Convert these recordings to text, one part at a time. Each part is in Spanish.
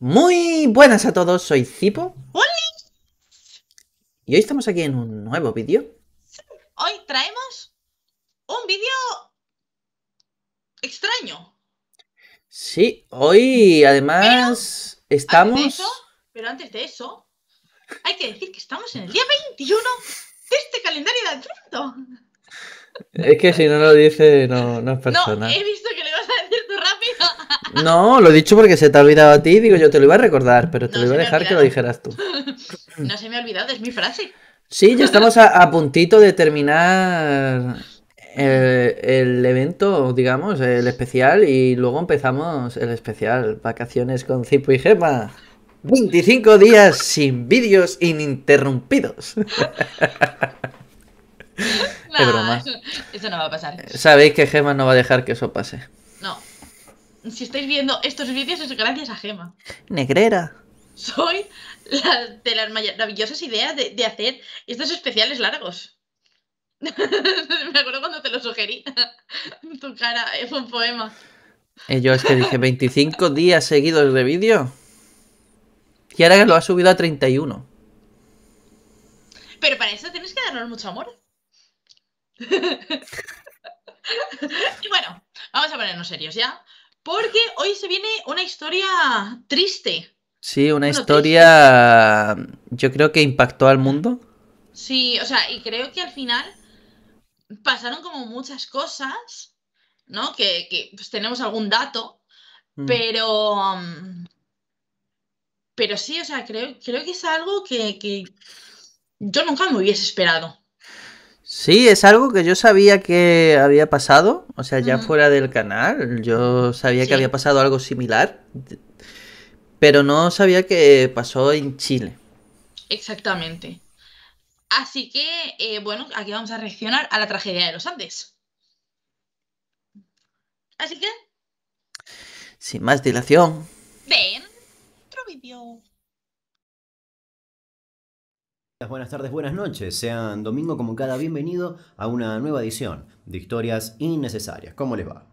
Muy buenas a todos, soy Zipo. ¡Hola! Y hoy estamos aquí en un nuevo vídeo. Hoy traemos un vídeo extraño. Sí, hoy además estamos... pero antes de eso, hay que decir que estamos en el día 21 de este calendario de adulto. Es que si no lo dice, no, es persona. No, he visto que no, lo he dicho porque se te ha olvidado a ti. Digo, yo te lo iba a recordar, pero te lo iba a dejar que lo dijeras tú. No se me ha olvidado, es mi frase. Sí, ya estamos a, puntito de terminar eh, el, evento, digamos, el especial, y luego empezamos el especial, vacaciones con Zipo y Gema. 25 días sin vídeos ininterrumpidos. No, broma. Eso no va a pasar. Sabéis que Gema no va a dejar que eso pase si estáis viendo estos vídeos es gracias a Gema. Negrera. Soy la, de las maravillosas ideas de, hacer estos especiales largos. Me acuerdo cuando te lo sugerí. tu cara es un poema. Y eh, yo es que dije 25 días seguidos de vídeo. Y ahora lo ha subido a 31. Pero para eso tienes que darnos mucho amor. y bueno, vamos a ponernos serios ya porque hoy se viene una historia triste. Sí, una historia yo creo que impactó al mundo. Sí, o sea, y creo que al final pasaron como muchas cosas, ¿no? Que, pues, tenemos algún dato, mm. pero... Um, pero sí, o sea, creo, creo que es algo que yo nunca me hubiese esperado. Sí, es algo que yo sabía que había pasado, o sea, ya fuera del canal, yo sabía que había pasado algo similar, pero no sabía que pasó en Chile. Exactamente. Así que, eh, bueno, aquí vamos a reaccionar a la tragedia de los Andes. Así que... Sin más dilación. Ven, otro vídeo. Buenas tardes, buenas noches. Sean domingo como cada bienvenido a una nueva edición de Historias Innecesarias. ¿Cómo les va?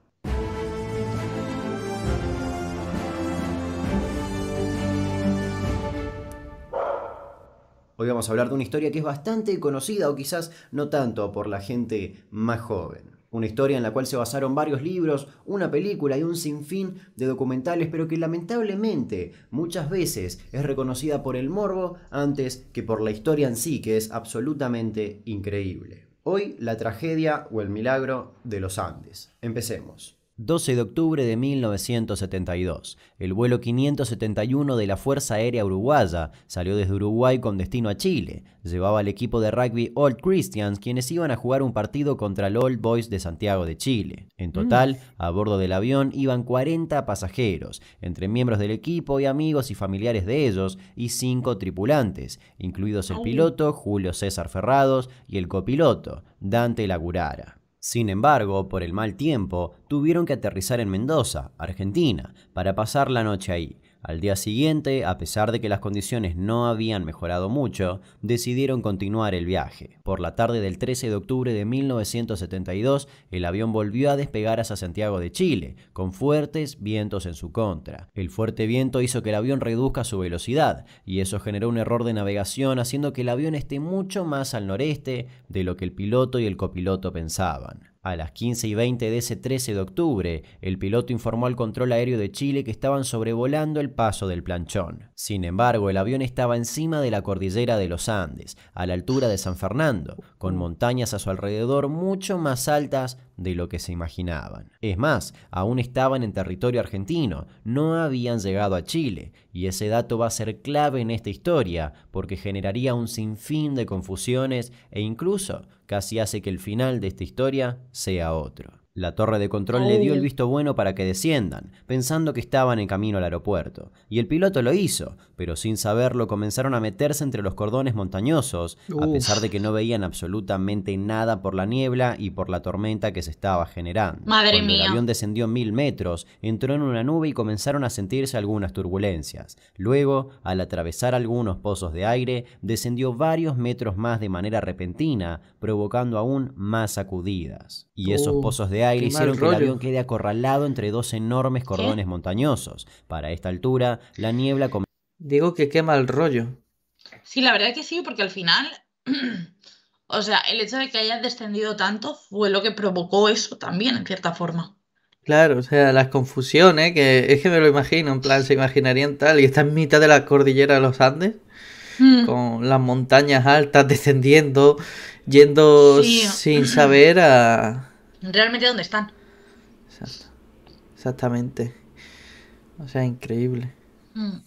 Hoy vamos a hablar de una historia que es bastante conocida o quizás no tanto por la gente más joven. Una historia en la cual se basaron varios libros, una película y un sinfín de documentales, pero que lamentablemente muchas veces es reconocida por el morbo antes que por la historia en sí, que es absolutamente increíble. Hoy la tragedia o el milagro de los Andes. Empecemos. 12 de octubre de 1972. El vuelo 571 de la Fuerza Aérea Uruguaya salió desde Uruguay con destino a Chile. Llevaba al equipo de rugby Old Christians, quienes iban a jugar un partido contra el Old Boys de Santiago de Chile. En mm. total, a bordo del avión iban 40 pasajeros, entre miembros del equipo y amigos y familiares de ellos, y 5 tripulantes, incluidos el piloto Julio César Ferrados y el copiloto Dante Lagurara. Sin embargo, por el mal tiempo, tuvieron que aterrizar en Mendoza, Argentina, para pasar la noche ahí, al día siguiente, a pesar de que las condiciones no habían mejorado mucho, decidieron continuar el viaje. Por la tarde del 13 de octubre de 1972, el avión volvió a despegar hacia Santiago de Chile, con fuertes vientos en su contra. El fuerte viento hizo que el avión reduzca su velocidad, y eso generó un error de navegación, haciendo que el avión esté mucho más al noreste de lo que el piloto y el copiloto pensaban. A las 15 y 20 de ese 13 de octubre, el piloto informó al control aéreo de Chile que estaban sobrevolando el paso del planchón. Sin embargo, el avión estaba encima de la cordillera de los Andes, a la altura de San Fernando, con montañas a su alrededor mucho más altas de lo que se imaginaban. Es más, aún estaban en territorio argentino, no habían llegado a Chile, y ese dato va a ser clave en esta historia, porque generaría un sinfín de confusiones e incluso casi hace que el final de esta historia sea otro. La torre de control le dio el visto bueno para que desciendan, pensando que estaban en camino al aeropuerto. Y el piloto lo hizo, pero sin saberlo comenzaron a meterse entre los cordones montañosos, a pesar de que no veían absolutamente nada por la niebla y por la tormenta que se estaba generando. Madre Cuando El avión descendió mil metros, entró en una nube y comenzaron a sentirse algunas turbulencias. Luego, al atravesar algunos pozos de aire, descendió varios metros más de manera repentina, provocando aún más sacudidas y esos pozos de aire hicieron que el avión quede acorralado entre dos enormes cordones montañosos. Para esta altura, la niebla... Digo que quema el rollo. Sí, la verdad que sí, porque al final, o sea, el hecho de que hayas descendido tanto fue lo que provocó eso también, en cierta forma. Claro, o sea, las confusiones, ¿eh? que es que me lo imagino, en plan, se imaginarían tal, y está en mitad de la cordillera de los Andes, mm. con las montañas altas descendiendo, yendo sin saber a... Realmente dónde están. Exactamente. O sea, increíble. Mm.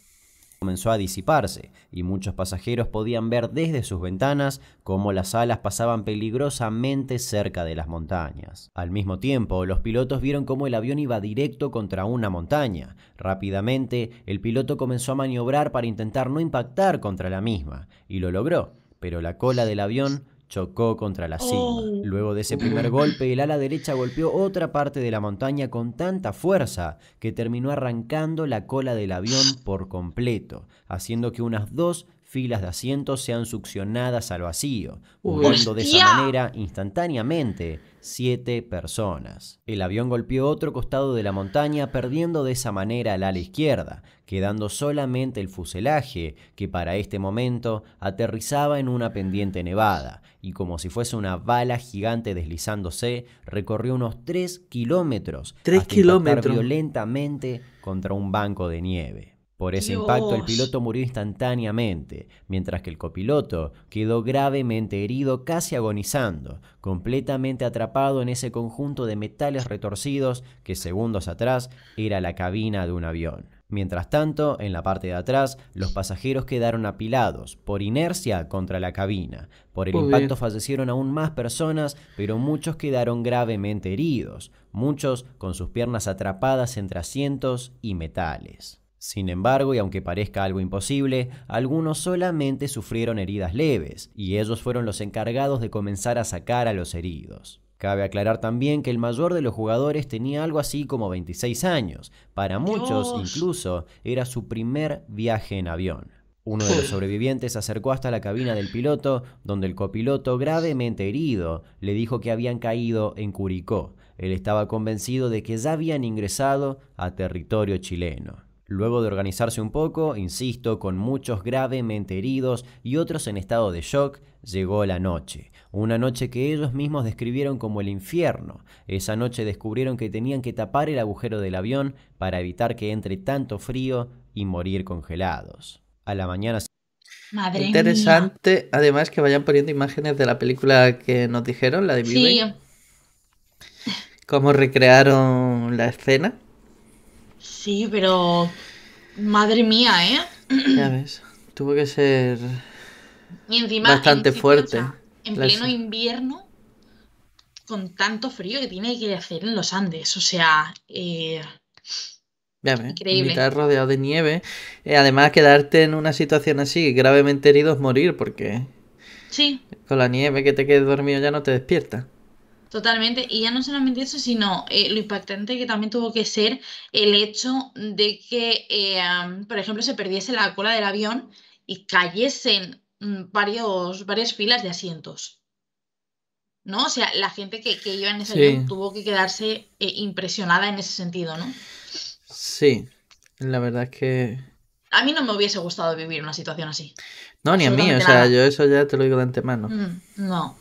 Comenzó a disiparse y muchos pasajeros podían ver desde sus ventanas cómo las alas pasaban peligrosamente cerca de las montañas. Al mismo tiempo, los pilotos vieron cómo el avión iba directo contra una montaña. Rápidamente, el piloto comenzó a maniobrar para intentar no impactar contra la misma, y lo logró, pero la cola del avión chocó contra la cima. Oh. Luego de ese primer golpe, el ala derecha golpeó otra parte de la montaña con tanta fuerza que terminó arrancando la cola del avión por completo, haciendo que unas dos filas de asientos sean succionadas al vacío, muriendo de esa manera instantáneamente siete personas. El avión golpeó otro costado de la montaña, perdiendo de esa manera el ala izquierda, quedando solamente el fuselaje, que para este momento aterrizaba en una pendiente nevada, y como si fuese una bala gigante deslizándose, recorrió unos tres kilómetros, hasta kilómetros. violentamente contra un banco de nieve. Por ese impacto el piloto murió instantáneamente, mientras que el copiloto quedó gravemente herido casi agonizando, completamente atrapado en ese conjunto de metales retorcidos que segundos atrás era la cabina de un avión. Mientras tanto, en la parte de atrás, los pasajeros quedaron apilados, por inercia, contra la cabina. Por el impacto fallecieron aún más personas, pero muchos quedaron gravemente heridos, muchos con sus piernas atrapadas entre asientos y metales. Sin embargo, y aunque parezca algo imposible, algunos solamente sufrieron heridas leves, y ellos fueron los encargados de comenzar a sacar a los heridos. Cabe aclarar también que el mayor de los jugadores tenía algo así como 26 años. Para muchos, incluso, era su primer viaje en avión. Uno de los sobrevivientes se acercó hasta la cabina del piloto, donde el copiloto, gravemente herido, le dijo que habían caído en Curicó. Él estaba convencido de que ya habían ingresado a territorio chileno. Luego de organizarse un poco, insisto, con muchos gravemente heridos y otros en estado de shock, llegó la noche, una noche que ellos mismos describieron como el infierno. Esa noche descubrieron que tenían que tapar el agujero del avión para evitar que entre tanto frío y morir congelados. A la mañana Madre Interesante, además que vayan poniendo imágenes de la película que nos dijeron, la de Vivian. Sí. Cómo recrearon la escena. Sí, pero. Madre mía, ¿eh? Ya ves. Tuvo que ser. bastante fuerte. en pleno invierno, con tanto frío que tiene que hacer en los Andes. O sea. Eh... Increíble. rodeado de nieve. Eh, además, quedarte en una situación así, gravemente herido, es morir, porque. Con la nieve que te quedes dormido ya no te despierta. Totalmente, y ya no solamente eso, sino eh, lo impactante que también tuvo que ser el hecho de que, eh, por ejemplo, se perdiese la cola del avión y cayesen mm, varios, varias filas de asientos. ¿No? O sea, la gente que, iba en ese avión tuvo que quedarse eh, impresionada en ese sentido, ¿no? Sí, la verdad es que. A mí no me hubiese gustado vivir una situación así. No, ni a mí, o sea, yo eso ya te lo digo de antemano. Mm, no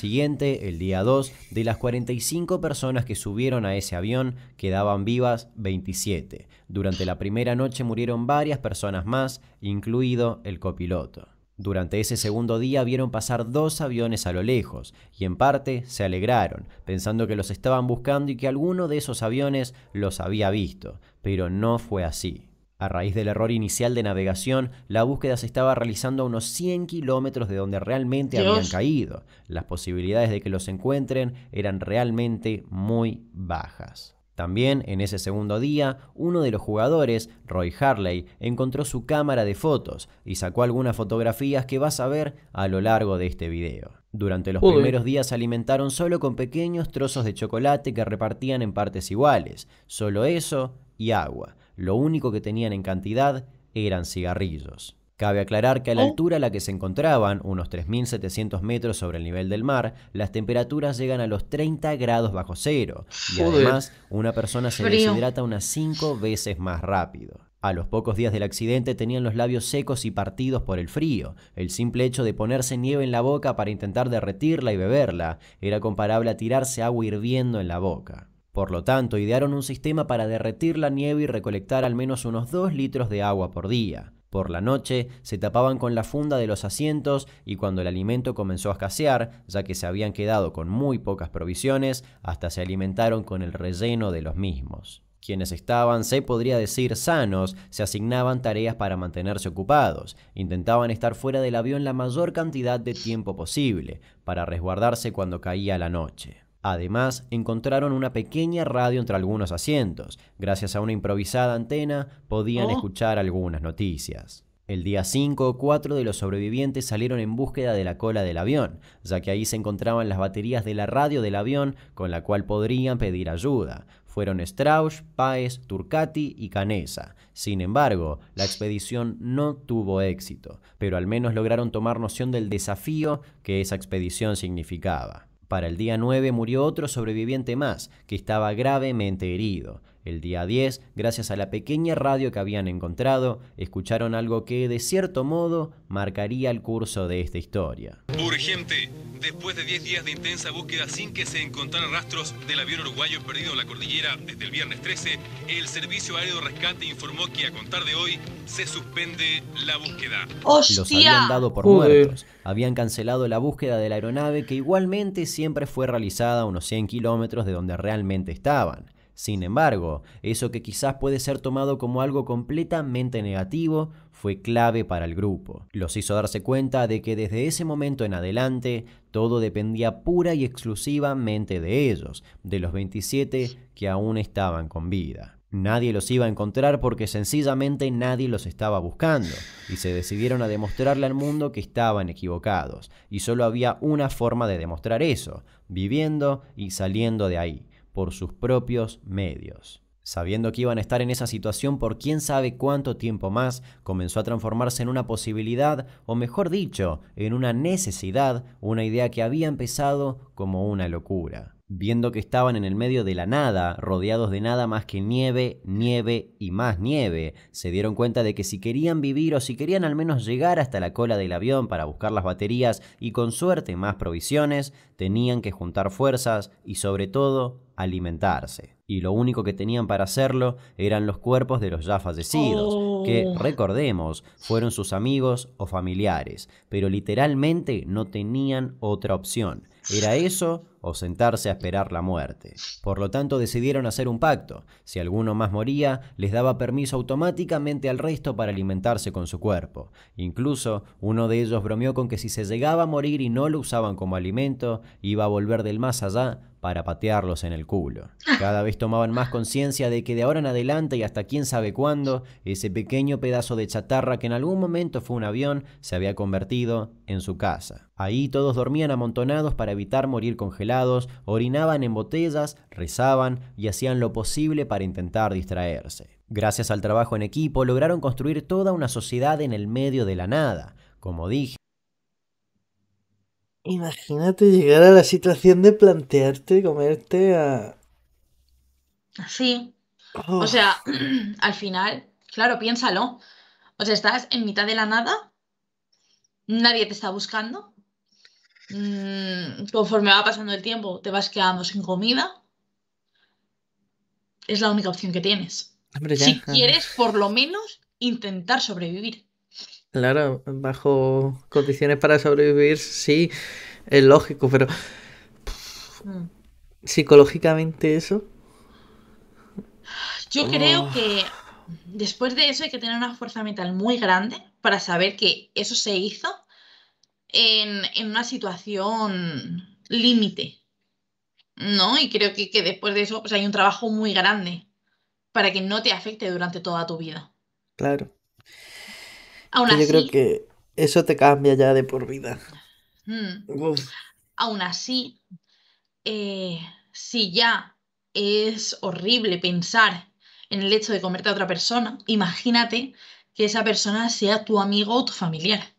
siguiente, el día 2, de las 45 personas que subieron a ese avión quedaban vivas 27. Durante la primera noche murieron varias personas más, incluido el copiloto. Durante ese segundo día vieron pasar dos aviones a lo lejos y en parte se alegraron, pensando que los estaban buscando y que alguno de esos aviones los había visto, pero no fue así. A raíz del error inicial de navegación, la búsqueda se estaba realizando a unos 100 kilómetros de donde realmente habían caído. Las posibilidades de que los encuentren eran realmente muy bajas. También en ese segundo día, uno de los jugadores, Roy Harley, encontró su cámara de fotos y sacó algunas fotografías que vas a ver a lo largo de este video. Durante los primeros días se alimentaron solo con pequeños trozos de chocolate que repartían en partes iguales, solo eso y agua. Lo único que tenían en cantidad eran cigarrillos. Cabe aclarar que a la oh. altura a la que se encontraban, unos 3.700 metros sobre el nivel del mar, las temperaturas llegan a los 30 grados bajo cero y además una persona se deshidrata unas 5 veces más rápido. A los pocos días del accidente tenían los labios secos y partidos por el frío. El simple hecho de ponerse nieve en la boca para intentar derretirla y beberla era comparable a tirarse agua hirviendo en la boca. Por lo tanto, idearon un sistema para derretir la nieve y recolectar al menos unos 2 litros de agua por día. Por la noche se tapaban con la funda de los asientos y cuando el alimento comenzó a escasear, ya que se habían quedado con muy pocas provisiones, hasta se alimentaron con el relleno de los mismos. Quienes estaban, se podría decir, sanos, se asignaban tareas para mantenerse ocupados, intentaban estar fuera del avión la mayor cantidad de tiempo posible, para resguardarse cuando caía la noche. Además, encontraron una pequeña radio entre algunos asientos. Gracias a una improvisada antena, podían oh. escuchar algunas noticias. El día 5, cuatro de los sobrevivientes salieron en búsqueda de la cola del avión, ya que ahí se encontraban las baterías de la radio del avión con la cual podrían pedir ayuda. Fueron Strauss, Paez, Turcati y Canessa. Sin embargo, la expedición no tuvo éxito, pero al menos lograron tomar noción del desafío que esa expedición significaba. Para el día 9 murió otro sobreviviente más, que estaba gravemente herido. El día 10, gracias a la pequeña radio que habían encontrado, escucharon algo que, de cierto modo, marcaría el curso de esta historia. Urgente, después de 10 días de intensa búsqueda sin que se encontraran rastros del avión uruguayo perdido en la cordillera desde el viernes 13, el Servicio Aéreo Rescate informó que a contar de hoy se suspende la búsqueda. Los habían dado por muertos. Habían cancelado la búsqueda de la aeronave que igualmente siempre fue realizada a unos 100 kilómetros de donde realmente estaban. Sin embargo, eso que quizás puede ser tomado como algo completamente negativo fue clave para el grupo. Los hizo darse cuenta de que desde ese momento en adelante todo dependía pura y exclusivamente de ellos, de los 27 que aún estaban con vida. Nadie los iba a encontrar porque sencillamente nadie los estaba buscando, y se decidieron a demostrarle al mundo que estaban equivocados, y solo había una forma de demostrar eso, viviendo y saliendo de ahí por sus propios medios. Sabiendo que iban a estar en esa situación por quién sabe cuánto tiempo más, comenzó a transformarse en una posibilidad, o mejor dicho, en una necesidad, una idea que había empezado como una locura viendo que estaban en el medio de la nada, rodeados de nada más que nieve, nieve y más nieve. Se dieron cuenta de que si querían vivir o si querían al menos llegar hasta la cola del avión para buscar las baterías y con suerte más provisiones, tenían que juntar fuerzas y sobre todo alimentarse. Y lo único que tenían para hacerlo eran los cuerpos de los ya fallecidos, oh. que, recordemos, fueron sus amigos o familiares, pero literalmente no tenían otra opción. Era eso o sentarse a esperar la muerte. Por lo tanto, decidieron hacer un pacto. Si alguno más moría, les daba permiso automáticamente al resto para alimentarse con su cuerpo. Incluso, uno de ellos bromeó con que si se llegaba a morir y no lo usaban como alimento, iba a volver del más allá para patearlos en el culo. Cada vez tomaban más conciencia de que de ahora en adelante y hasta quién sabe cuándo, ese pequeño pedazo de chatarra que en algún momento fue un avión se había convertido en su casa. Ahí todos dormían amontonados para evitar morir congelados orinaban en botellas, rezaban y hacían lo posible para intentar distraerse. Gracias al trabajo en equipo lograron construir toda una sociedad en el medio de la nada. Como dije, Imagínate llegar a la situación de plantearte comerte a. Sí. O sea, oh. al final, claro, piénsalo. O sea, estás en mitad de la nada, nadie te está buscando, Mm, conforme va pasando el tiempo, te vas quedando sin comida, es la única opción que tienes. si quieres, por lo menos, intentar sobrevivir. Claro, bajo condiciones para sobrevivir, sí, es lógico, pero mm. psicológicamente eso. Yo creo oh. que después de eso hay que tener una fuerza mental muy grande para saber que eso se hizo en, una situación límite, ¿no? Y creo que, después de eso pues, hay un trabajo muy grande para que no te afecte durante toda tu vida. Claro. Aún yo creo que eso te cambia ya de por vida. Mm. aún así, eh, si ya es horrible pensar en el hecho de comerte a otra persona, imagínate que esa persona sea tu amigo o tu familiar.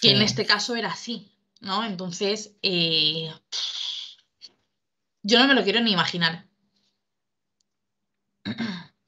Que en este caso era así, ¿no? Entonces, eh, yo no me lo quiero ni imaginar.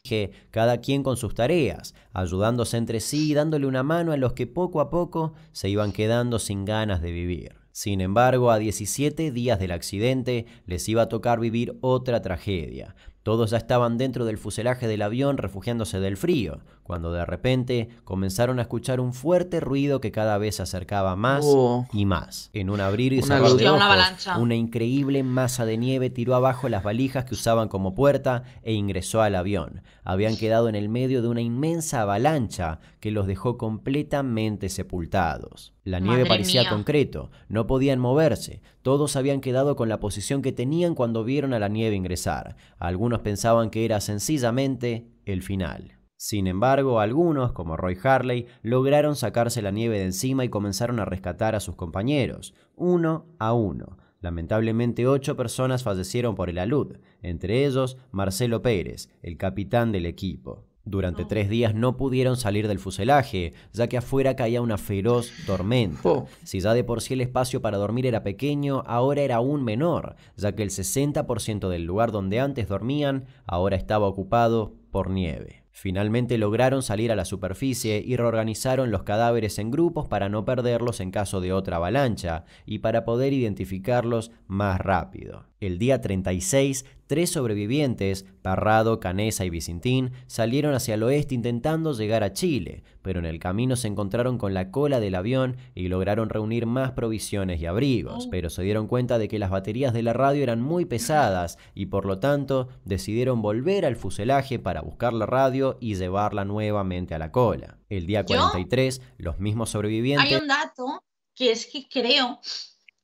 Que cada quien con sus tareas, ayudándose entre sí y dándole una mano a los que poco a poco se iban quedando sin ganas de vivir. Sin embargo, a 17 días del accidente les iba a tocar vivir otra tragedia, todos ya estaban dentro del fuselaje del avión refugiándose del frío, cuando de repente comenzaron a escuchar un fuerte ruido que cada vez se acercaba más oh. y más. En un abrir y cerrar de ojos, una, increíble masa de nieve tiró abajo las valijas que usaban como puerta e ingresó al avión. Habían quedado en el medio de una inmensa avalancha que los dejó completamente sepultados. La nieve parecía concreto, no podían moverse, todos habían quedado con la posición que tenían cuando vieron a la nieve ingresar. Algunos pensaban que era sencillamente el final. Sin embargo, algunos, como Roy Harley, lograron sacarse la nieve de encima y comenzaron a rescatar a sus compañeros, uno a uno. Lamentablemente, ocho personas fallecieron por el alud, entre ellos Marcelo Pérez, el capitán del equipo. Durante tres días no pudieron salir del fuselaje, ya que afuera caía una feroz tormenta. Oh. Si ya de por sí el espacio para dormir era pequeño, ahora era aún menor, ya que el 60% del lugar donde antes dormían ahora estaba ocupado por nieve. Finalmente lograron salir a la superficie y reorganizaron los cadáveres en grupos para no perderlos en caso de otra avalancha y para poder identificarlos más rápido. El día 36, tres sobrevivientes, Parrado, Canesa y Vicentín, salieron hacia el oeste intentando llegar a Chile, pero en el camino se encontraron con la cola del avión y lograron reunir más provisiones y abrigos, oh. pero se dieron cuenta de que las baterías de la radio eran muy pesadas y por lo tanto decidieron volver al fuselaje para buscar la radio y llevarla nuevamente a la cola. El día 43, los mismos sobrevivientes... Hay un dato que es que creo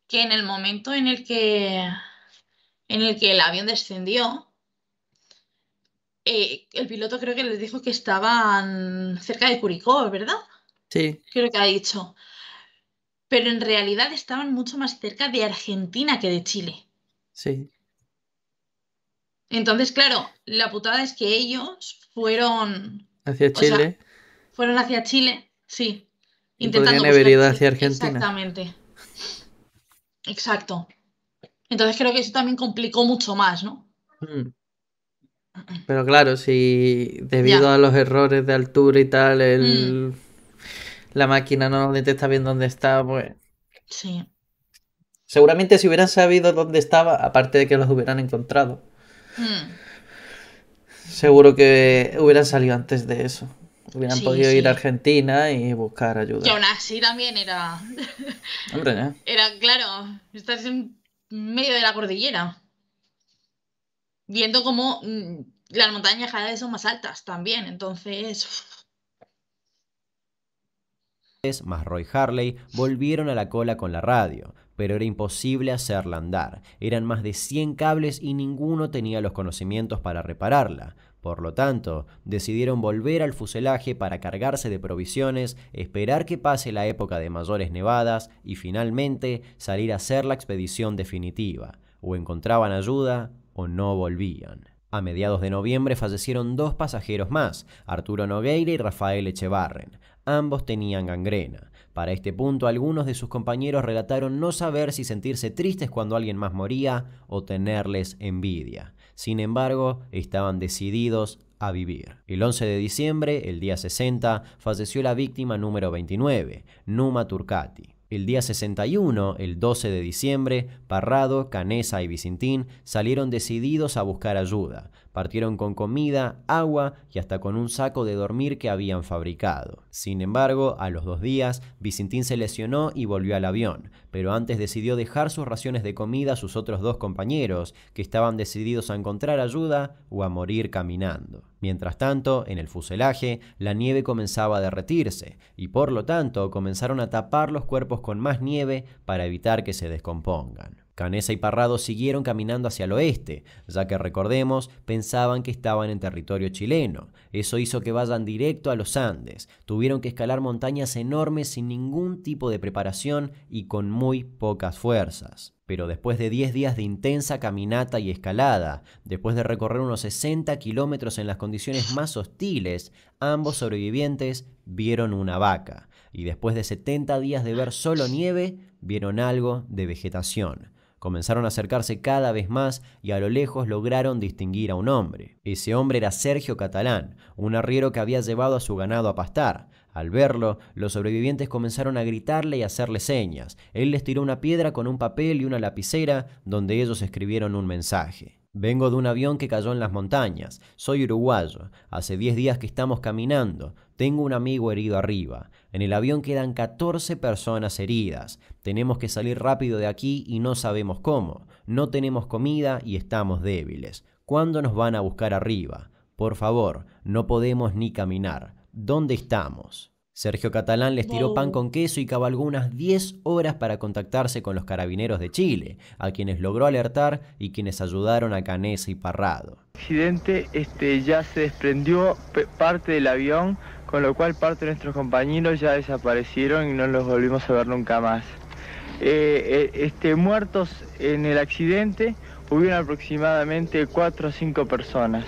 que en el momento en el que en el que el avión descendió. Eh, el piloto creo que les dijo que estaban cerca de Curicó, ¿verdad? Sí. Creo que ha dicho. Pero en realidad estaban mucho más cerca de Argentina que de Chile. Sí. Entonces, claro, la putada es que ellos fueron. Hacia Chile. fueron hacia Chile, sí. intentando. hacia Argentina. Exactamente. Exacto. Entonces creo que eso también complicó mucho más, ¿no? Mm. Pero claro, si debido a los errores de altura y tal, mm. la máquina no detecta bien dónde está, pues... Sí. Seguramente si hubieran sabido dónde estaba, aparte de que los hubieran encontrado, mm. seguro que hubieran salido antes de eso. Hubieran podido ir a Argentina y buscar ayuda. Y aún así también era... Hombre, ¿eh? Era, claro, estás en medio de la cordillera, viendo cómo mm, las montañas cada son más altas también, entonces... Más Roy Harley volvieron a la cola con la radio, pero era imposible hacerla andar. Eran más de 100 cables y ninguno tenía los conocimientos para repararla. Por lo tanto, decidieron volver al fuselaje para cargarse de provisiones, esperar que pase la época de mayores nevadas y finalmente salir a hacer la expedición definitiva. O encontraban ayuda o no volvían. A mediados de noviembre fallecieron dos pasajeros más, Arturo Nogueira y Rafael Echevarren. Ambos tenían gangrena. Para este punto, algunos de sus compañeros relataron no saber si sentirse tristes cuando alguien más moría o tenerles envidia. Sin embargo, estaban decididos a vivir. El 11 de diciembre, el día 60, falleció la víctima número 29, Numa Turcati. El día 61, el 12 de diciembre, Parrado, Canesa y Vicintín salieron decididos a buscar ayuda, Partieron con comida, agua y hasta con un saco de dormir que habían fabricado. Sin embargo, a los dos días, Vicentín se lesionó y volvió al avión, pero antes decidió dejar sus raciones de comida a sus otros dos compañeros, que estaban decididos a encontrar ayuda o a morir caminando. Mientras tanto, en el fuselaje, la nieve comenzaba a derretirse y por lo tanto comenzaron a tapar los cuerpos con más nieve para evitar que se descompongan. Canesa y Parrado siguieron caminando hacia el oeste, ya que recordemos, pensaban que estaban en territorio chileno. Eso hizo que vayan directo a los Andes. Tuvieron que escalar montañas enormes sin ningún tipo de preparación y con muy pocas fuerzas. Pero después de 10 días de intensa caminata y escalada, después de recorrer unos 60 kilómetros en las condiciones más hostiles, ambos sobrevivientes vieron una vaca. Y después de 70 días de ver solo nieve, vieron algo de vegetación. Comenzaron a acercarse cada vez más y a lo lejos lograron distinguir a un hombre. Ese hombre era Sergio Catalán, un arriero que había llevado a su ganado a pastar. Al verlo, los sobrevivientes comenzaron a gritarle y hacerle señas. Él les tiró una piedra con un papel y una lapicera donde ellos escribieron un mensaje. Vengo de un avión que cayó en las montañas. Soy uruguayo. Hace 10 días que estamos caminando. Tengo un amigo herido arriba. En el avión quedan 14 personas heridas. Tenemos que salir rápido de aquí y no sabemos cómo. No tenemos comida y estamos débiles. ¿Cuándo nos van a buscar arriba? Por favor, no podemos ni caminar. ¿Dónde estamos? Sergio Catalán les tiró pan con queso y cabalgó unas 10 horas para contactarse con los carabineros de Chile, a quienes logró alertar y quienes ayudaron a Canesa y Parrado. El accidente este, ya se desprendió parte del avión, con lo cual parte de nuestros compañeros ya desaparecieron y no los volvimos a ver nunca más. Eh, eh, este, muertos en el accidente hubieron aproximadamente 4 o 5 personas.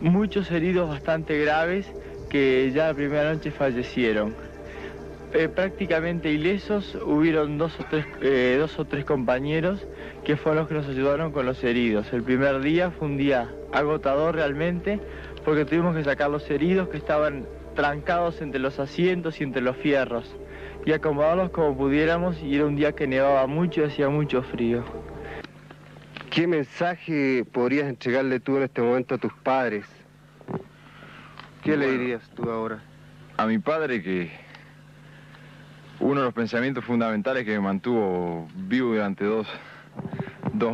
Muchos heridos bastante graves, que ya la primera noche fallecieron. Eh, prácticamente ilesos hubieron dos o, tres, eh, dos o tres compañeros que fueron los que nos ayudaron con los heridos. El primer día fue un día agotador realmente porque tuvimos que sacar los heridos que estaban trancados entre los asientos y entre los fierros y acomodarlos como pudiéramos y era un día que nevaba mucho y hacía mucho frío. ¿Qué mensaje podrías entregarle tú en este momento a tus padres ¿Qué le dirías tú ahora? A mi padre que uno de los pensamientos fundamentales que me mantuvo vivo durante dos,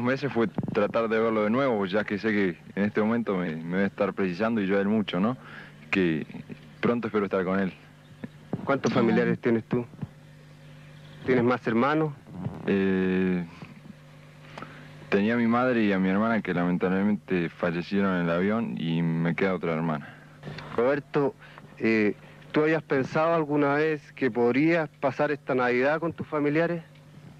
meses fue tratar de verlo de nuevo, ya que sé que en este momento me, me voy a estar precisando y yo a él mucho, ¿no? Que pronto espero estar con él. ¿Cuántos familiares tienes tú? ¿Tienes más hermanos? Eh, tenía a mi madre y a mi hermana que lamentablemente fallecieron en el avión y me queda otra hermana. Roberto, eh, ¿tú habías pensado alguna vez que podrías pasar esta Navidad con tus familiares?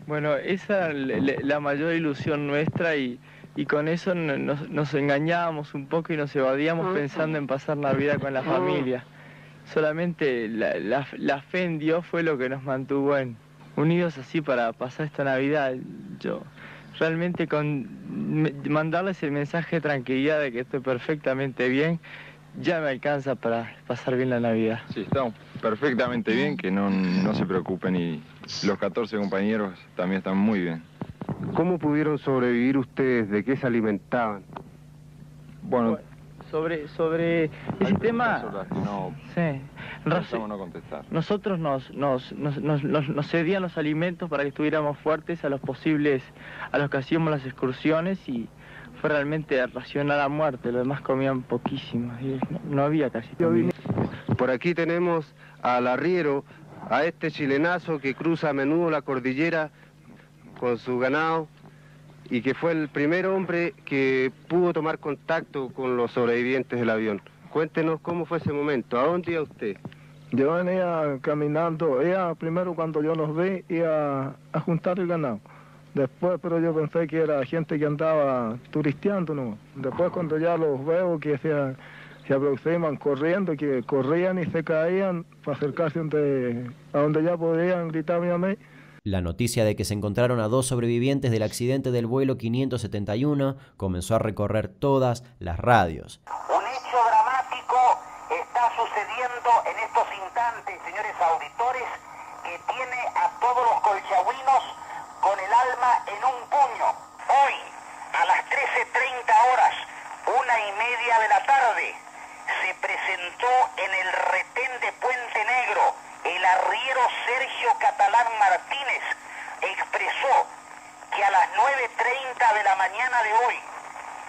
Bueno, esa es la mayor ilusión nuestra y, y con eso nos, engañábamos un poco y nos evadíamos pensando en pasar Navidad con la ah. familia. Solamente la, fe en Dios fue lo que nos mantuvo en, unidos así para pasar esta Navidad. Yo realmente con mandarles el mensaje de tranquilidad de que estoy perfectamente bien, ya me alcanza para pasar bien la Navidad. Sí, estamos perfectamente bien, que no, no se preocupen y los 14 compañeros también están muy bien. ¿Cómo pudieron sobrevivir ustedes? ¿De qué se alimentaban? Bueno, sobre, sobre ese tema... No, sí. no contestar. Nosotros nos, nos, nos, nos cedían los alimentos para que estuviéramos fuertes a los posibles, a los que hacíamos las excursiones y, fue realmente racional a la muerte, los demás comían poquísimo, no, no había casi Por aquí tenemos al arriero, a este chilenazo que cruza a menudo la cordillera con su ganado y que fue el primer hombre que pudo tomar contacto con los sobrevivientes del avión. Cuéntenos cómo fue ese momento, ¿a dónde iba usted? Yo venía caminando, ella primero cuando yo los vi, iba a juntar el ganado. Después, pero yo pensé que era gente que andaba turisteando ¿no? Después cuando ya los veo que se, se aproximan corriendo, que corrían y se caían para acercarse donde, a donde ya podían gritarme a mí. La noticia de que se encontraron a dos sobrevivientes del accidente del vuelo 571 comenzó a recorrer todas las radios. Un hecho dramático está sucediendo en estos instantes, señores auditores, que tiene a todos los colchagüinos con el alma en un puño. Hoy, a las 13.30 horas, una y media de la tarde, se presentó en el retén de Puente Negro el arriero Sergio Catalán Martínez. Expresó que a las 9.30 de la mañana de hoy,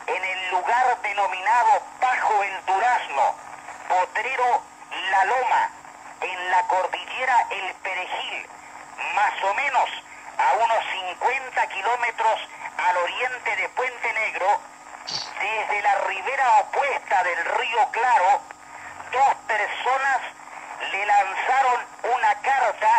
en el lugar denominado Bajo el Durazno, Potrero La Loma, en la cordillera El Perejil, más o menos a unos 50 kilómetros al oriente de Puente Negro, desde la ribera opuesta del río Claro, dos personas le lanzaron una carta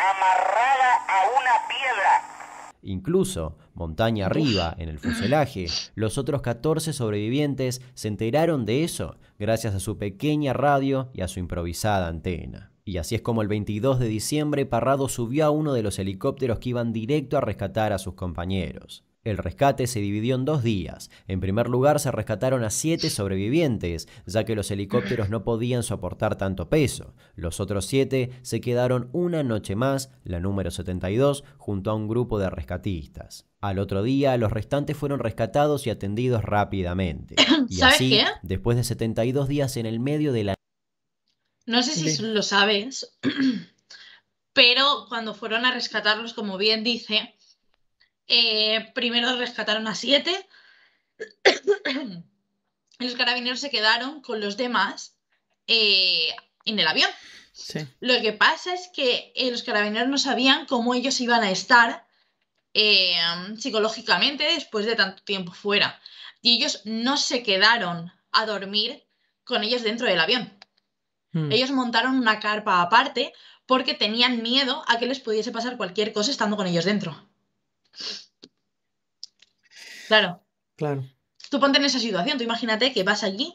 amarrada a una piedra. Incluso, montaña arriba, en el fuselaje, los otros 14 sobrevivientes se enteraron de eso gracias a su pequeña radio y a su improvisada antena. Y así es como el 22 de diciembre Parrado subió a uno de los helicópteros que iban directo a rescatar a sus compañeros. El rescate se dividió en dos días. En primer lugar, se rescataron a siete sobrevivientes, ya que los helicópteros no podían soportar tanto peso. Los otros siete se quedaron una noche más, la número 72, junto a un grupo de rescatistas. Al otro día, los restantes fueron rescatados y atendidos rápidamente. Y así, Después de 72 días en el medio de la no sé si lo sabes, pero cuando fueron a rescatarlos, como bien dice, eh, primero rescataron a siete. y los carabineros se quedaron con los demás eh, en el avión. Lo que pasa es que eh, los carabineros no sabían cómo ellos iban a estar psicológicamente después de tanto tiempo fuera. Y ellos no se quedaron a dormir con ellos dentro del avión. Mm. Ellos montaron una carpa aparte porque tenían miedo a que les pudiese pasar cualquier cosa estando con ellos dentro. Claro. Claro. Tú ponte en esa situación, tú imagínate que vas allí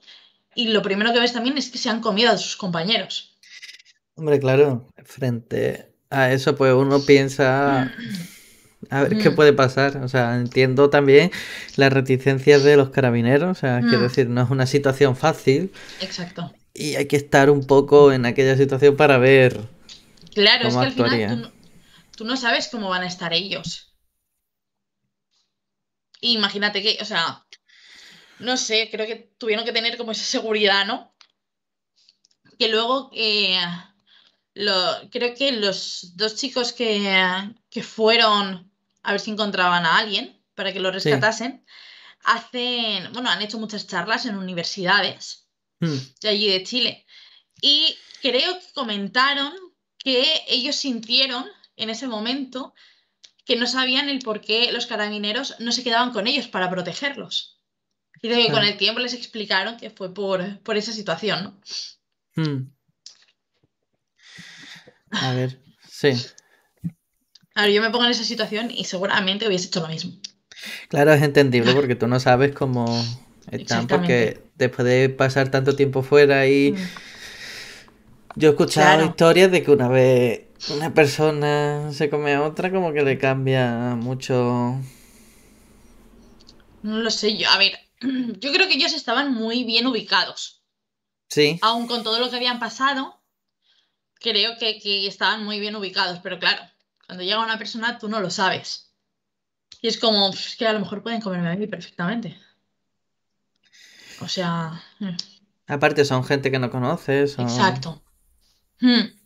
y lo primero que ves también es que se han comido a sus compañeros. Hombre, claro, frente a eso pues uno piensa a ver qué mm. puede pasar. O sea, entiendo también las reticencias de los carabineros, o sea, quiero mm. decir, no es una situación fácil. Exacto y hay que estar un poco en aquella situación para ver. Claro, es que al final tú no, sabes cómo van a estar ellos. Imagínate que, o sea, no sé, creo que tuvieron que tener como esa seguridad, ¿no? Que luego, eh, lo, creo que los dos chicos que, que, fueron a ver si encontraban a alguien para que lo rescatasen, hacen, bueno, han hecho muchas charlas en universidades Mm. de allí de Chile. Y creo que comentaron que ellos sintieron en ese momento que no sabían el por qué los carabineros no se quedaban con ellos para protegerlos. Y con el tiempo les explicaron que fue por, esa situación, ¿no? Mm. A ver, sí. A ver, yo me pongo en esa situación y seguramente hubiese hecho lo mismo. Claro, es entendible porque tú no sabes cómo están, porque después de pasar tanto tiempo fuera y... Mm. Yo he escuchado historias de que una vez una persona se come a otra, como que le cambia mucho. No lo sé yo. A ver, yo creo que ellos estaban muy bien ubicados. Sí. Aún con todo lo que habían pasado, creo que, que estaban muy bien ubicados. Pero claro, cuando llega una persona, tú no lo sabes. Y es como, es que a lo mejor pueden comerme a mí perfectamente. O sea. Mm. Aparte, son gente que no conoces. Exacto. Mm.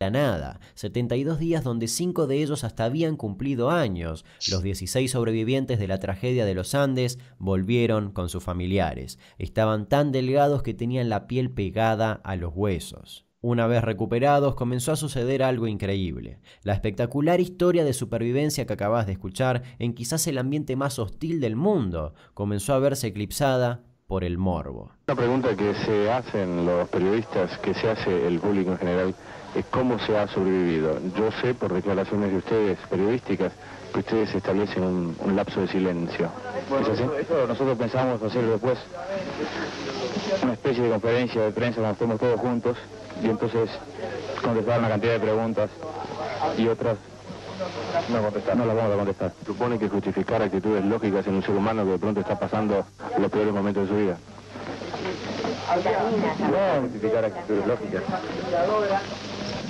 La nada, 72 días donde 5 de ellos hasta habían cumplido años. Los 16 sobrevivientes de la tragedia de los Andes volvieron con sus familiares. Estaban tan delgados que tenían la piel pegada a los huesos. Una vez recuperados, comenzó a suceder algo increíble. La espectacular historia de supervivencia que acabas de escuchar, en quizás el ambiente más hostil del mundo, comenzó a verse eclipsada por el morbo. Una pregunta que se hacen los periodistas, que se hace el público en general, es cómo se ha sobrevivido. Yo sé por declaraciones de ustedes, periodísticas, que ustedes establecen un, lapso de silencio. nosotros pensamos hacerlo después una especie de conferencia de prensa donde hacemos todos juntos y entonces contestar una cantidad de preguntas y otras no no las vamos a contestar. ¿Supone que justificar actitudes lógicas en un ser humano que de pronto está pasando los peores momentos de su vida? No, justificar actitudes lógicas.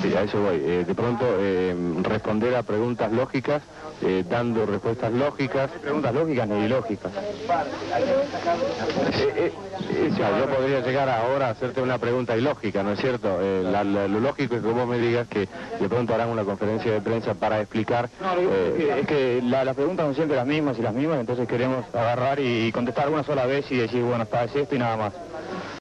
Sí, a eso voy. Eh, de pronto, eh, responder a preguntas lógicas, eh, dando respuestas lógicas. Preguntas lógicas ni ilógicas. yo podría llegar ahora a hacerte una pregunta ilógica, ¿no es cierto? lo lógico es que vos me digas que de pronto harán una conferencia de prensa para explicar. es que las preguntas son siempre las mismas y las mismas, entonces queremos agarrar y contestar una sola vez y decir, bueno, está es esto y nada más.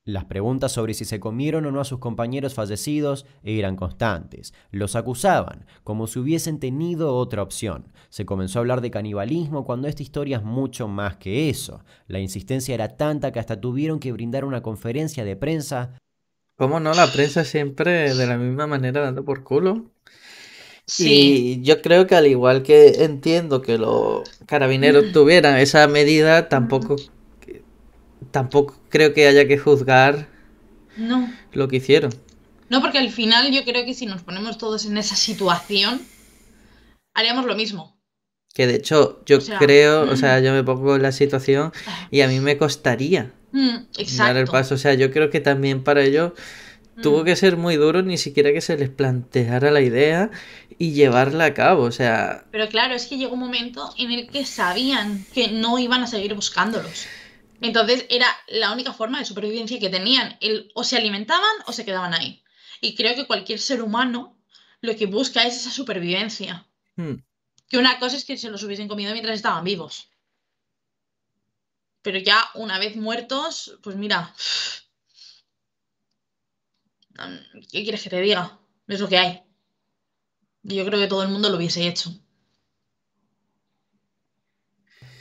Las preguntas sobre si se comieron o no a sus compañeros fallecidos eran constantes. Los acusaban, como si hubiesen tenido otra opción. Se comenzó a hablar de canibalismo cuando esta historia es mucho más que eso. La insistencia era tanta que hasta tuvieron que brindar una conferencia de prensa. ¿Cómo no? La prensa siempre de la misma manera dando por culo. Sí. Y yo creo que al igual que entiendo que los carabineros tuvieran esa medida, tampoco tampoco creo que haya que juzgar no. lo que hicieron. No, porque al final yo creo que si nos ponemos todos en esa situación, haríamos lo mismo. Que de hecho yo creo, o mm. sea, yo me pongo en la situación y a mí me costaría mm, dar el paso. O sea, yo creo que también para ellos mm. tuvo que ser muy duro ni siquiera que se les planteara la idea y llevarla a cabo. O sea... Pero claro, es que llegó un momento en el que sabían que no iban a seguir buscándolos. Entonces era la única forma de supervivencia que tenían. El, o se alimentaban o se quedaban ahí. Y creo que cualquier ser humano lo que busca es esa supervivencia. Hmm. Que una cosa es que se los hubiesen comido mientras estaban vivos. Pero ya una vez muertos, pues mira. ¿Qué quieres que te diga? Es lo que hay. Yo creo que todo el mundo lo hubiese hecho.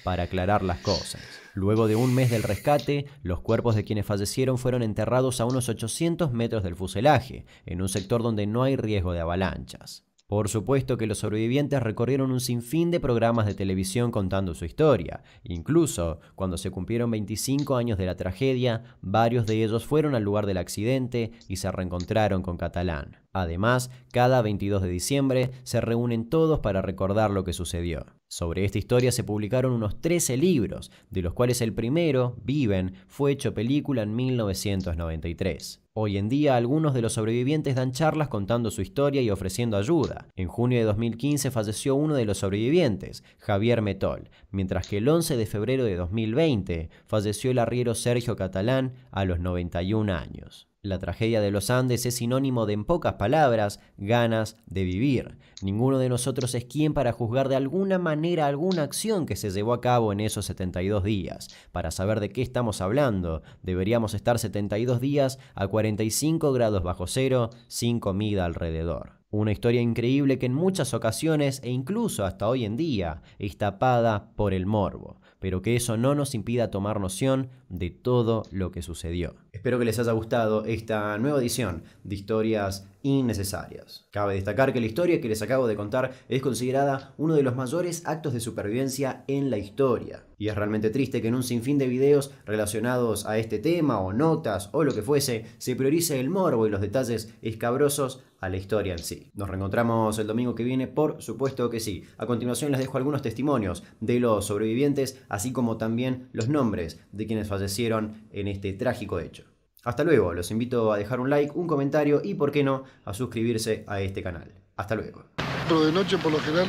Para aclarar las cosas. Luego de un mes del rescate, los cuerpos de quienes fallecieron fueron enterrados a unos 800 metros del fuselaje, en un sector donde no hay riesgo de avalanchas. Por supuesto que los sobrevivientes recorrieron un sinfín de programas de televisión contando su historia. Incluso, cuando se cumplieron 25 años de la tragedia, varios de ellos fueron al lugar del accidente y se reencontraron con Catalán. Además, cada 22 de diciembre se reúnen todos para recordar lo que sucedió. Sobre esta historia se publicaron unos 13 libros, de los cuales el primero, Viven, fue hecho película en 1993. Hoy en día, algunos de los sobrevivientes dan charlas contando su historia y ofreciendo ayuda. En junio de 2015 falleció uno de los sobrevivientes, Javier Metol, mientras que el 11 de febrero de 2020 falleció el arriero Sergio Catalán a los 91 años. La tragedia de los Andes es sinónimo de, en pocas palabras, ganas de vivir. Ninguno de nosotros es quien para juzgar de alguna manera alguna acción que se llevó a cabo en esos 72 días. Para saber de qué estamos hablando, deberíamos estar 72 días a 45 grados bajo cero, sin comida alrededor. Una historia increíble que en muchas ocasiones e incluso hasta hoy en día es tapada por el morbo, pero que eso no nos impida tomar noción de todo lo que sucedió. Espero que les haya gustado esta nueva edición de historias innecesarias. Cabe destacar que la historia que les acabo de contar es considerada uno de los mayores actos de supervivencia en la historia. Y es realmente triste que en un sinfín de videos relacionados a este tema o notas o lo que fuese, se priorice el morbo y los detalles escabrosos a la historia en sí. Nos reencontramos el domingo que viene, por supuesto que sí. A continuación les dejo algunos testimonios de los sobrevivientes, así como también los nombres de quienes fallecieron en este trágico hecho. Hasta luego, los invito a dejar un like, un comentario y, por qué no, a suscribirse a este canal. Hasta luego. Pero de noche, por lo general,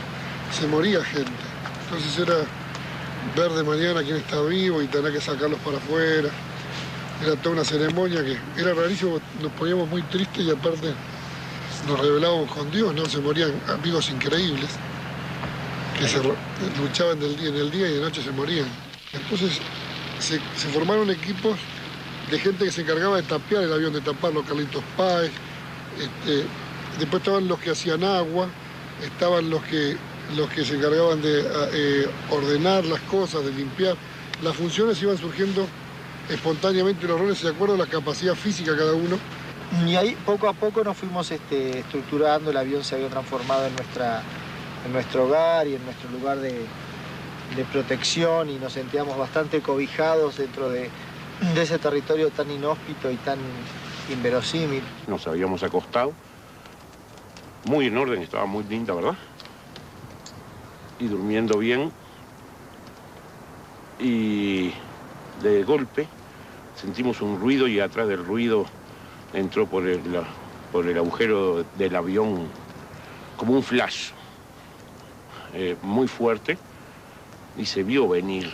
se moría gente. Entonces era ver de mañana quién está vivo y tener que sacarlos para afuera. Era toda una ceremonia que era rarísimo, nos poníamos muy tristes y aparte nos revelábamos con Dios, ¿no? Se morían amigos increíbles que luchaban del día en el día y de noche se morían. Entonces se formaron equipos de gente que se encargaba de tapear el avión, de tapar los Carlitos paes, este, después estaban los que hacían agua, estaban los que, los que se encargaban de ah, eh, ordenar las cosas, de limpiar. Las funciones iban surgiendo espontáneamente los roles de acuerdo a la capacidad física de cada uno. Y ahí poco a poco nos fuimos este, estructurando, el avión se había transformado en, nuestra, en nuestro hogar y en nuestro lugar de protección y nos sentíamos bastante cobijados dentro de, de ese territorio tan inhóspito y tan inverosímil. Nos habíamos acostado, muy en orden, estaba muy linda, ¿verdad? Y durmiendo bien. Y de golpe sentimos un ruido y atrás del ruido entró por el, por el agujero del avión como un flash eh, muy fuerte y se vio venir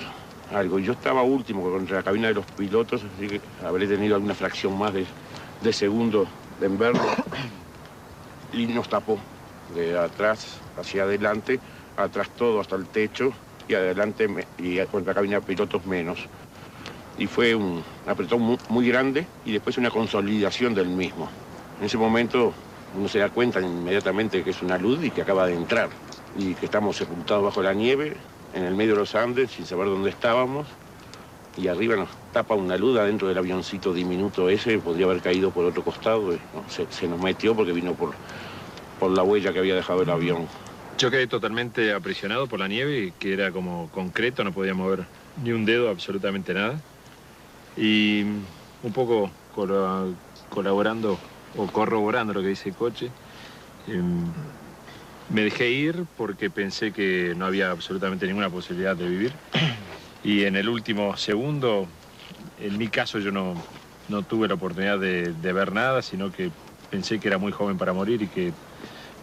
algo. Yo estaba último contra la cabina de los pilotos, así que habré tenido alguna fracción más de, de segundo en verlo. Y nos tapó de atrás hacia adelante, atrás todo hasta el techo y adelante y contra la cabina de pilotos menos. Y fue un apretón muy, muy grande y después una consolidación del mismo. En ese momento uno se da cuenta inmediatamente que es una luz y que acaba de entrar y que estamos sepultados bajo la nieve en el medio de los Andes sin saber dónde estábamos y arriba nos tapa una luda dentro del avioncito diminuto ese, podría haber caído por otro costado, eh, se, nos metió porque vino por, por la huella que había dejado el avión. Yo quedé totalmente aprisionado por la nieve, que era como concreto, no podía mover ni un dedo, absolutamente nada. Y un poco colaborando o corroborando lo que dice el coche, em, me dejé ir porque pensé que no había absolutamente ninguna posibilidad de vivir. Y en el último segundo, en mi caso yo no, tuve la oportunidad de, ver nada, sino que pensé que era muy joven para morir y que,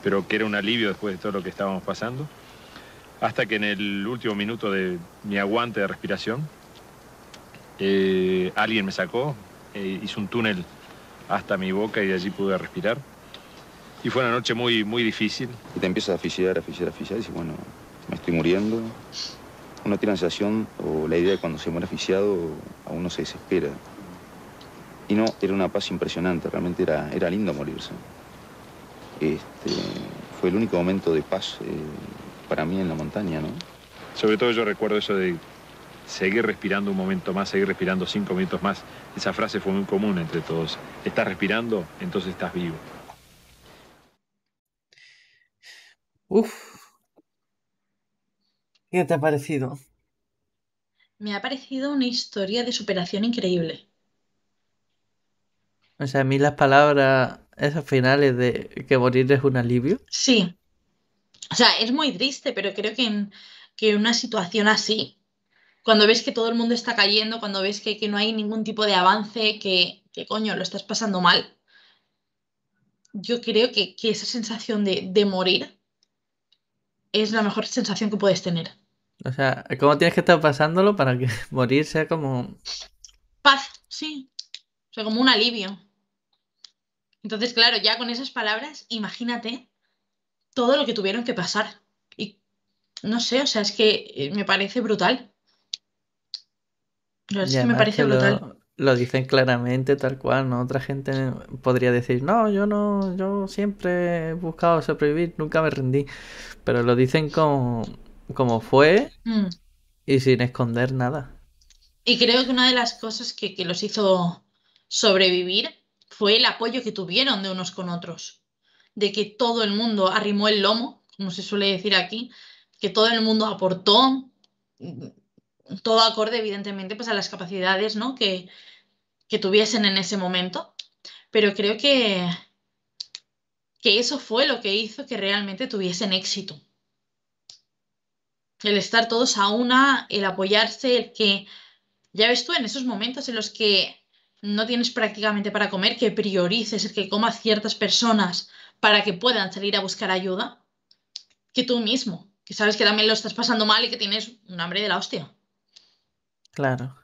pero que era un alivio después de todo lo que estábamos pasando. Hasta que en el último minuto de mi aguante de respiración, eh, alguien me sacó, e hizo un túnel hasta mi boca y de allí pude respirar. Y fue una noche muy, muy difícil. Y te empiezas a asfixiar, a asfixiar, a asfixiar. Y dices, bueno, me estoy muriendo. Uno tiene la sensación o la idea de cuando se muere asfixiado, a uno se desespera. Y no, era una paz impresionante. Realmente era, era lindo morirse. Este, fue el único momento de paz eh, para mí en la montaña, ¿no? Sobre todo yo recuerdo eso de seguir respirando un momento más, seguir respirando cinco minutos más. Esa frase fue muy común entre todos. Estás respirando, entonces estás vivo. ¿qué te ha parecido? Me ha parecido una historia de superación increíble. O sea, a mí las palabras, esos finales de que morir es un alivio. Sí. O sea, es muy triste, pero creo que en, una situación así, cuando ves que todo el mundo está cayendo, cuando ves que, no hay ningún tipo de avance, que, coño, lo estás pasando mal, yo creo que, esa sensación de, de morir es la mejor sensación que puedes tener. O sea, ¿cómo tienes que estar pasándolo para que morir sea como... Paz, sí. O sea, como un alivio. Entonces, claro, ya con esas palabras, imagínate todo lo que tuvieron que pasar. Y no sé, o sea, es que eh, me parece brutal. es que me parece brutal lo dicen claramente tal cual, ¿no? Otra gente podría decir, no, yo no, yo siempre he buscado sobrevivir, nunca me rendí. Pero lo dicen como, fue mm. y sin esconder nada. Y creo que una de las cosas que, que, los hizo sobrevivir fue el apoyo que tuvieron de unos con otros. De que todo el mundo arrimó el lomo, como se suele decir aquí, que todo el mundo aportó, todo acorde, evidentemente, pues a las capacidades ¿no? que, tuviesen en ese momento. Pero creo que, que eso fue lo que hizo que realmente tuviesen éxito. El estar todos a una, el apoyarse, el que, ya ves tú, en esos momentos en los que no tienes prácticamente para comer, que priorices el que coma ciertas personas para que puedan salir a buscar ayuda, que tú mismo, que sabes que también lo estás pasando mal y que tienes un hambre de la hostia. Claro.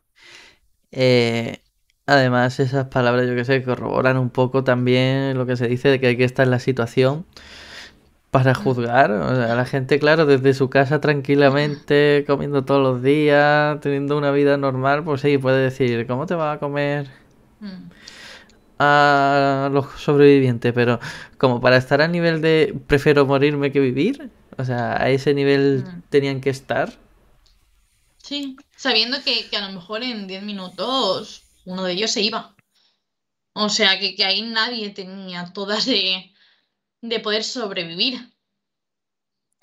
Eh, además, esas palabras, yo que sé, corroboran un poco también lo que se dice de que hay que estar en la situación para juzgar. O sea, la gente, claro, desde su casa tranquilamente, comiendo todos los días, teniendo una vida normal, pues sí, puede decir, ¿cómo te va a comer? Mm. a los sobrevivientes, pero como para estar a nivel de prefiero morirme que vivir, o sea, a ese nivel mm. tenían que estar. Sí, sabiendo que, a lo mejor en 10 minutos uno de ellos se iba. O sea que, que ahí nadie tenía todas de, poder sobrevivir.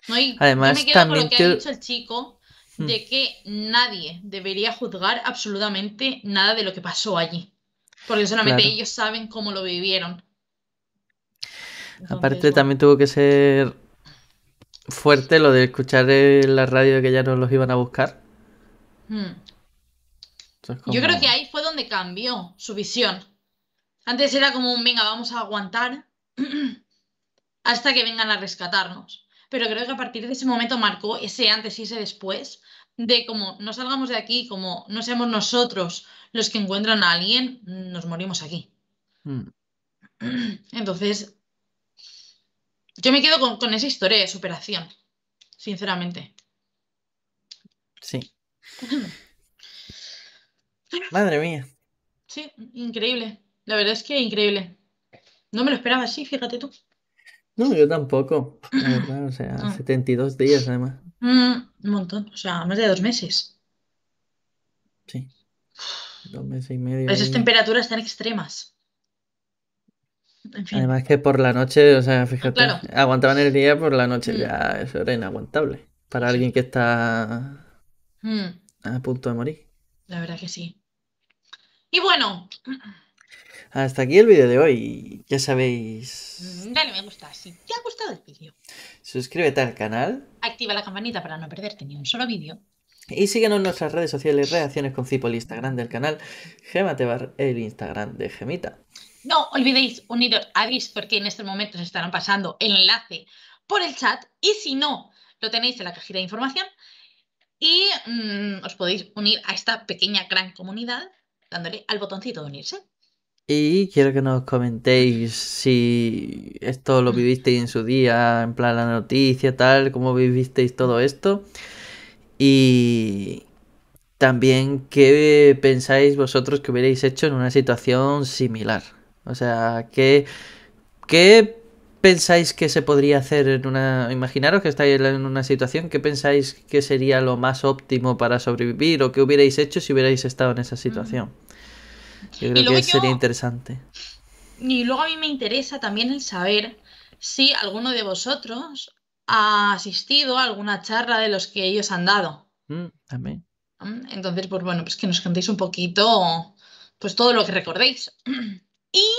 ¿No? Y Además, también con lo que ha dicho el chico de hmm. que nadie debería juzgar absolutamente nada de lo que pasó allí. Porque solamente ellos saben cómo lo vivieron. Aparte, también tuvo que ser fuerte lo de escuchar en la radio que ya no los iban a buscar. Hmm. Yo creo que ahí fue donde cambió su visión. Antes era como un, venga, vamos a aguantar hasta que vengan a rescatarnos. Pero creo que a partir de ese momento marcó ese antes y ese después de como no salgamos de aquí, como no seamos nosotros los que encuentran a alguien, nos morimos aquí. Hmm. Entonces, yo me quedo con, con esa historia de superación, sinceramente. Sí, Madre mía. Sí, increíble. La verdad es que increíble. No me lo esperaba así, fíjate tú. No, yo tampoco. o sea, 72 ah. días además. Mm, un montón, o sea, más de dos meses. Sí. Dos meses y medio. Esas temperaturas tan extremas. Además que por la noche, o sea, ah, fíjate, aguantaban el día por la noche, mm. ya eso era inaguantable. Para alguien que está Mm. A punto de morir. La verdad que sí. Y bueno. Hasta aquí el vídeo de hoy. Ya sabéis. Mm, dale me gusta si te ha gustado el vídeo. Suscríbete al canal. Activa la campanita para no perderte ni un solo vídeo. Y síguenos en nuestras redes sociales, Reacciones con Cipo, el Instagram del canal, Gematebar, el Instagram de Gemita. No olvidéis uniros a Dis porque en este momento se estarán pasando el enlace por el chat y si no, lo tenéis en la cajita de información y mm, os podéis unir a esta pequeña gran comunidad dándole al botoncito de unirse. Y quiero que nos comentéis si esto lo mm. vivisteis en su día, en plan la noticia, tal, cómo vivisteis todo esto. Y también qué pensáis vosotros que hubierais hecho en una situación similar. O sea, qué, qué pensáis que se podría hacer en una... Imaginaros que estáis en una situación, ¿qué pensáis que sería lo más óptimo para sobrevivir o qué hubierais hecho si hubierais estado en esa mm. situación? Yo creo que sería interesante. Y luego a mí me interesa también el saber si alguno de vosotros ha asistido a alguna charla de los que ellos han dado. Mm, también. Mm, entonces, pues bueno, pues que nos contéis un poquito, pues todo lo que recordéis. Y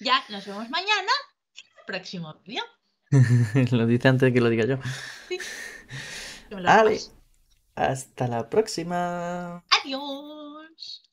ya nos vemos mañana próximo vídeo. lo dice antes de que lo diga yo. vale. Hasta la próxima. Adiós.